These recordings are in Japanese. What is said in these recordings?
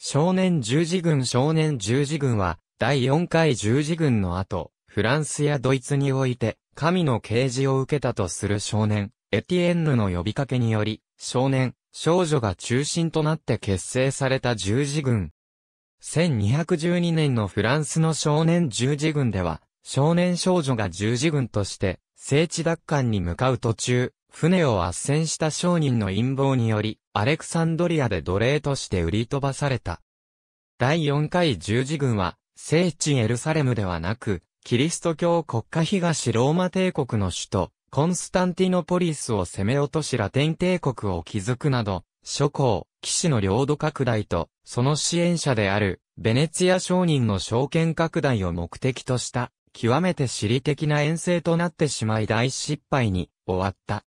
少年十字軍少年十字軍は、第4回十字軍の後、フランスやドイツにおいて、神の啓示を受けたとする少年、エティエンヌの呼びかけにより、少年、少女が中心となって結成された十字軍。1212年のフランスの少年十字軍では、少年少女が十字軍として、聖地奪還に向かう途中、船を圧戦した商人の陰謀により、アレクサンドリアで奴隷として売り飛ばされた。第4回十字軍は、聖地エルサレムではなく、キリスト教国家東ローマ帝国の首都、コンスタンティノポリスを攻め落としラテン帝国を築くなど、諸侯、騎士の領土拡大と、その支援者である、ベネツィア商人の証券拡大を目的とした、極めて私利的な遠征となってしまい大失敗に終わった。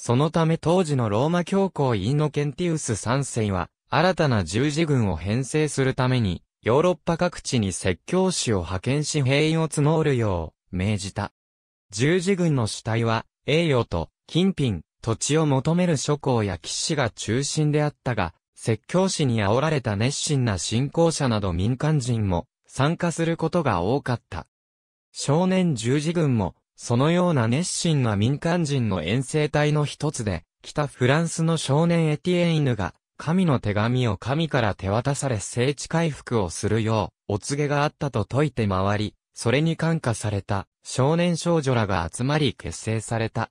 そのため当時のローマ教皇イーノケンティウス3世は、新たな十字軍を編成するために、ヨーロッパ各地に説教師を派遣し兵員を募るよう、命じた。十字軍の主体は、栄誉と、金品、土地を求める諸侯や騎士が中心であったが、説教師に煽られた熱心な信仰者など民間人も、参加することが多かった。少年十字軍も、そのような熱心な民間人の遠征隊の一つで、北フランスの少年エティエイヌが、神の手紙を神から手渡され聖地回復をするよう、お告げがあったと説いて回り、それに感化された少年少女らが集まり結成された。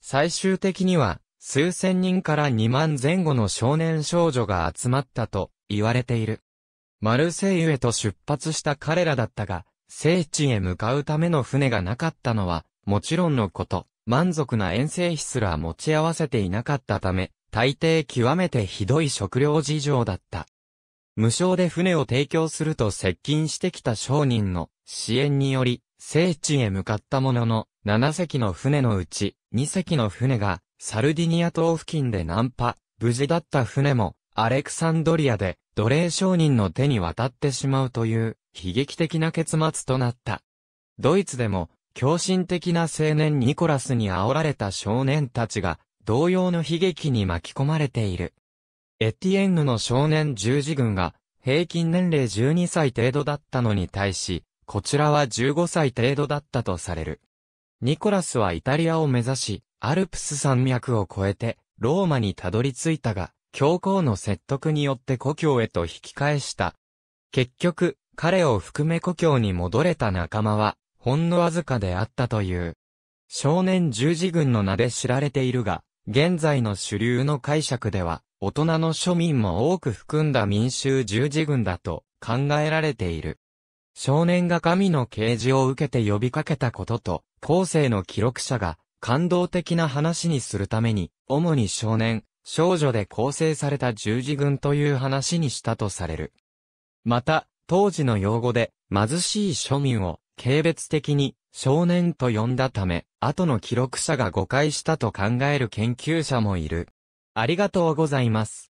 最終的には、数千人から2万前後の少年少女が集まったと言われている。マルセイユへと出発した彼らだったが、聖地へ向かうための船がなかったのはもちろんのこと、満足な遠征費すら持ち合わせていなかったため、大抵極めてひどい食料事情だった。無償で船を提供すると接近してきた商人の支援により、聖地へ向かったものの、7隻の船のうち、2隻の船が、サルディニア島付近で難破、無事だった船も、アレクサンドリアで、奴隷商人の手に渡ってしまうという、悲劇的な結末となった。ドイツでも、狂信的な青年ニコラスに煽られた少年たちが、同様の悲劇に巻き込まれている。エティエンヌの少年十字軍が、平均年齢12歳程度だったのに対し、こちらは15歳程度だったとされる。ニコラスはイタリアを目指し、アルプス山脈を越えて、ローマにたどり着いたが、教皇の説得によって故郷へと引き返した。結局、彼を含め故郷に戻れた仲間は、ほんのわずかであったという。少年十字軍の名で知られているが、現在の主流の解釈では、大人の庶民も多く含んだ民衆十字軍だと考えられている。少年が神の啓示を受けて呼びかけたことと、後世の記録者が感動的な話にするために、主に少年、少女で構成された十字軍という話にしたとされる。また、当時の用語で、貧しい庶民を、軽蔑的に少年と呼んだため、後の記録者が誤解したと考える研究者もいる。ありがとうございます。